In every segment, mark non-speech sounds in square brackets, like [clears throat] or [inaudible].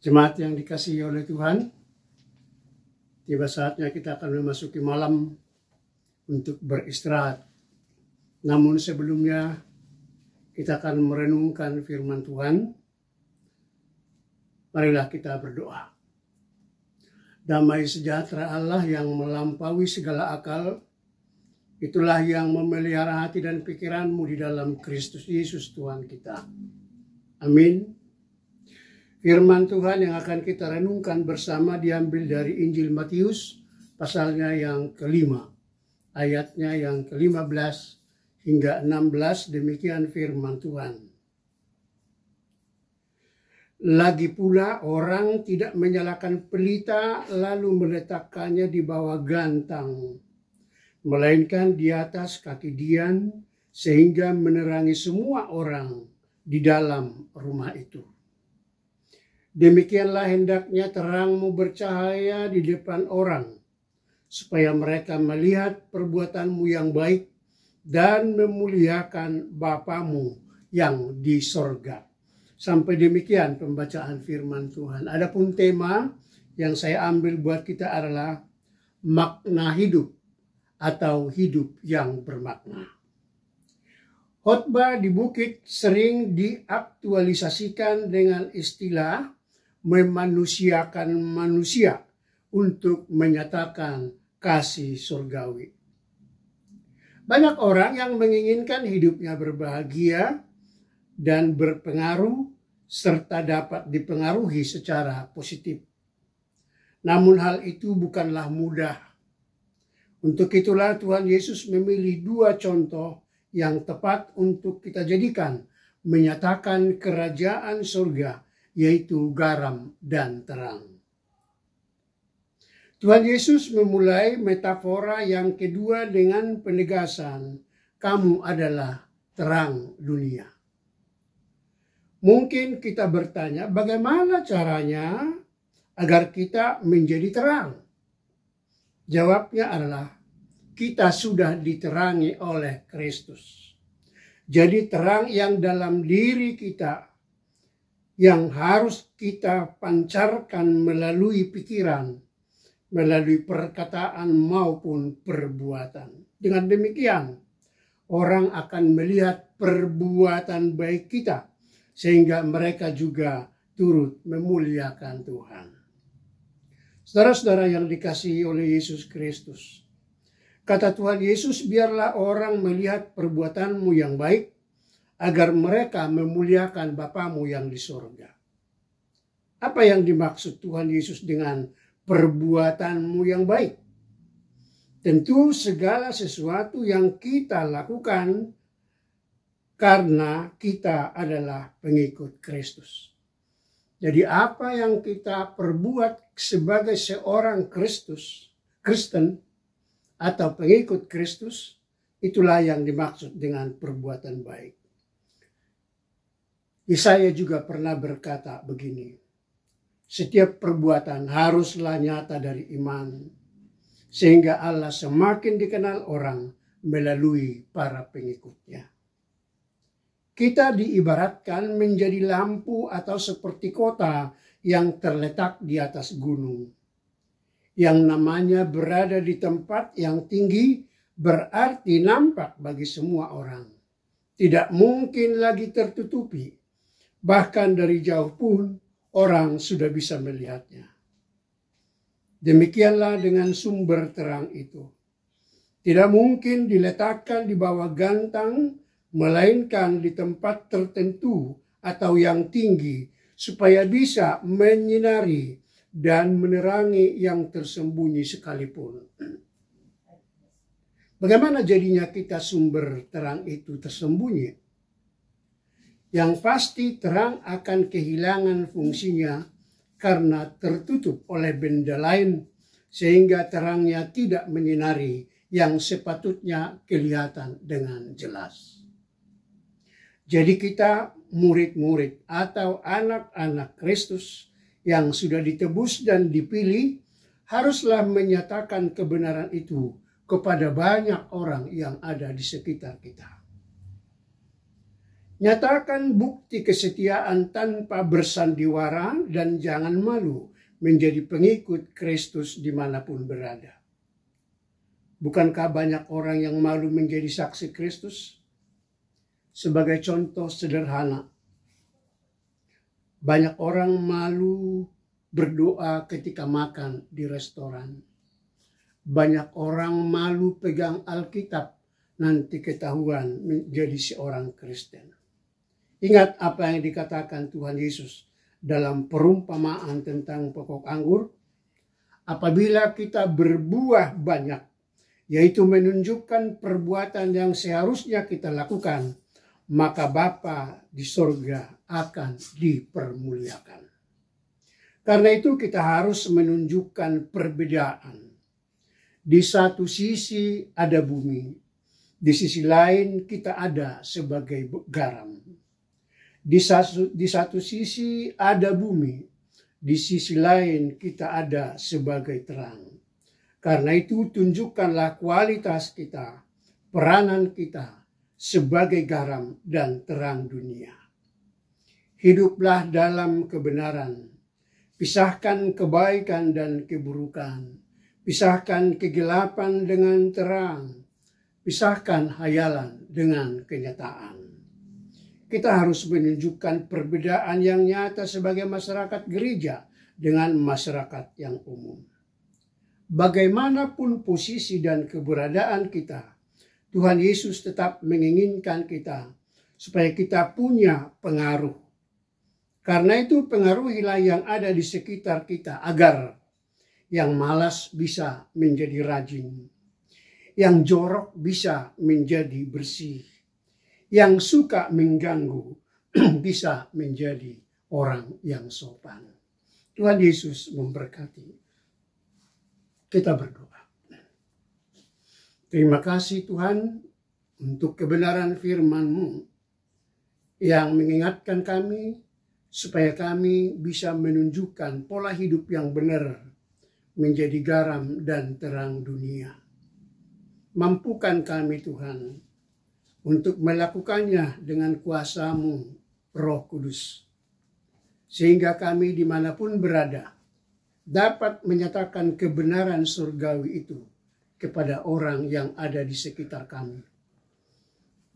Jemaat yang dikasihi oleh Tuhan, tiba saatnya kita akan memasuki malam untuk beristirahat. Namun sebelumnya kita akan merenungkan firman Tuhan. Marilah kita berdoa. Damai sejahtera Allah yang melampaui segala akal, itulah yang memelihara hati dan pikiranmu di dalam Kristus Yesus Tuhan kita. Amin. Firman Tuhan yang akan kita renungkan bersama diambil dari Injil Matius pasalnya yang kelima, ayatnya yang kelima belas hingga enam belas demikian firman Tuhan. Lagi pula orang tidak menyalakan pelita lalu meletakkannya di bawah gantang, melainkan di atas kaki dian sehingga menerangi semua orang di dalam rumah itu. Demikianlah hendaknya terangmu bercahaya di depan orang, supaya mereka melihat perbuatanmu yang baik dan memuliakan Bapamu yang di sorga. Sampai demikian pembacaan firman Tuhan. Adapun tema yang saya ambil buat kita adalah makna hidup atau hidup yang bermakna. Khotbah di bukit sering diaktualisasikan dengan istilah memanusiakan manusia untuk menyatakan kasih surgawi. Banyak orang yang menginginkan hidupnya berbahagia dan berpengaruh serta dapat dipengaruhi secara positif. Namun hal itu bukanlah mudah. Untuk itulah Tuhan Yesus memilih dua contoh yang tepat untuk kita jadikan menyatakan kerajaan surga yaitu garam dan terang. Tuhan Yesus memulai metafora yang kedua dengan penegasan, "Kamu adalah terang dunia." Mungkin kita bertanya, bagaimana caranya agar kita menjadi terang? Jawabnya adalah kita sudah diterangi oleh Kristus. Jadi terang yang dalam diri kita yang harus kita pancarkan melalui pikiran, melalui perkataan maupun perbuatan. Dengan demikian, orang akan melihat perbuatan baik kita sehingga mereka juga turut memuliakan Tuhan. Saudara-saudara yang dikasihi oleh Yesus Kristus, kata Tuhan Yesus, biarlah orang melihat perbuatanmu yang baik agar mereka memuliakan Bapamu yang di sorga. Apa yang dimaksud Tuhan Yesus dengan perbuatanmu yang baik? Tentu segala sesuatu yang kita lakukan karena kita adalah pengikut Kristus. Jadi apa yang kita perbuat sebagai seorang Kristus, Kristen atau pengikut Kristus, itulah yang dimaksud dengan perbuatan baik. Yesaya juga pernah berkata begini, setiap perbuatan haruslah nyata dari iman, sehingga Allah semakin dikenal orang melalui para pengikutnya. Kita diibaratkan menjadi lampu atau seperti kota yang terletak di atas gunung. Yang namanya berada di tempat yang tinggi berarti nampak bagi semua orang. Tidak mungkin lagi tertutupi bahkan dari jauh pun orang sudah bisa melihatnya. Demikianlah dengan sumber terang itu. Tidak mungkin diletakkan di bawah gantang, melainkan di tempat tertentu atau yang tinggi, supaya bisa menyinari dan menerangi yang tersembunyi sekalipun. Bagaimana jadinya kita sumber terang itu tersembunyi? yang pasti terang akan kehilangan fungsinya karena tertutup oleh benda lain sehingga terangnya tidak menyinari yang sepatutnya kelihatan dengan jelas. Jadi kita murid-murid atau anak-anak Kristus yang sudah ditebus dan dipilih haruslah menyatakan kebenaran itu kepada banyak orang yang ada di sekitar kita. Nyatakan bukti kesetiaan tanpa bersandiwara dan jangan malu menjadi pengikut Kristus dimanapun berada. Bukankah banyak orang yang malu menjadi saksi Kristus? Sebagai contoh sederhana, banyak orang malu berdoa ketika makan di restoran. Banyak orang malu pegang Alkitab, nanti ketahuan menjadi seorang Kristen. Ingat apa yang dikatakan Tuhan Yesus dalam perumpamaan tentang pokok anggur. Apabila kita berbuah banyak, yaitu menunjukkan perbuatan yang seharusnya kita lakukan, maka Bapa di sorga akan dipermuliakan. Karena itu kita harus menunjukkan perbedaan. Di satu sisi ada bumi, di sisi lain kita ada sebagai garam. Di satu, di satu sisi ada bumi, di sisi lain kita ada sebagai terang. Karena itu tunjukkanlah kualitas kita, peranan kita sebagai garam dan terang dunia. Hiduplah dalam kebenaran. Pisahkan kebaikan dan keburukan. Pisahkan kegelapan dengan terang. Pisahkan hayalan dengan kenyataan. Kita harus menunjukkan perbedaan yang nyata sebagai masyarakat gereja dengan masyarakat yang umum. Bagaimanapun posisi dan keberadaan kita, Tuhan Yesus tetap menginginkan kita supaya kita punya pengaruh. Karena itu pengaruhilah yang ada di sekitar kita agar yang malas bisa menjadi rajin, yang jorok bisa menjadi bersih yang suka mengganggu [clears throat] bisa menjadi orang yang sopan. Tuhan Yesus memberkati. Kita berdoa. Terima kasih Tuhan untuk kebenaran firman-Mu yang mengingatkan kami supaya kami bisa menunjukkan pola hidup yang benar menjadi garam dan terang dunia. Mampukan kami Tuhan untuk melakukannya dengan kuasamu, roh kudus. Sehingga kami dimanapun berada, dapat menyatakan kebenaran surgawi itu kepada orang yang ada di sekitar kami.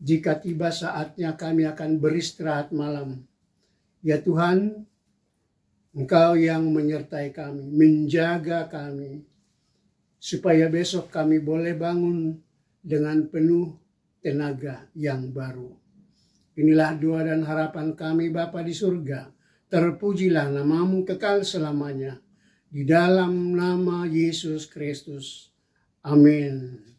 Jika tiba saatnya kami akan beristirahat malam, ya Tuhan, Engkau yang menyertai kami, menjaga kami, supaya besok kami boleh bangun dengan penuh tenaga yang baru. Inilah doa dan harapan kami Bapa di surga. Terpujilah namamu kekal selamanya. Di dalam nama Yesus Kristus. Amin.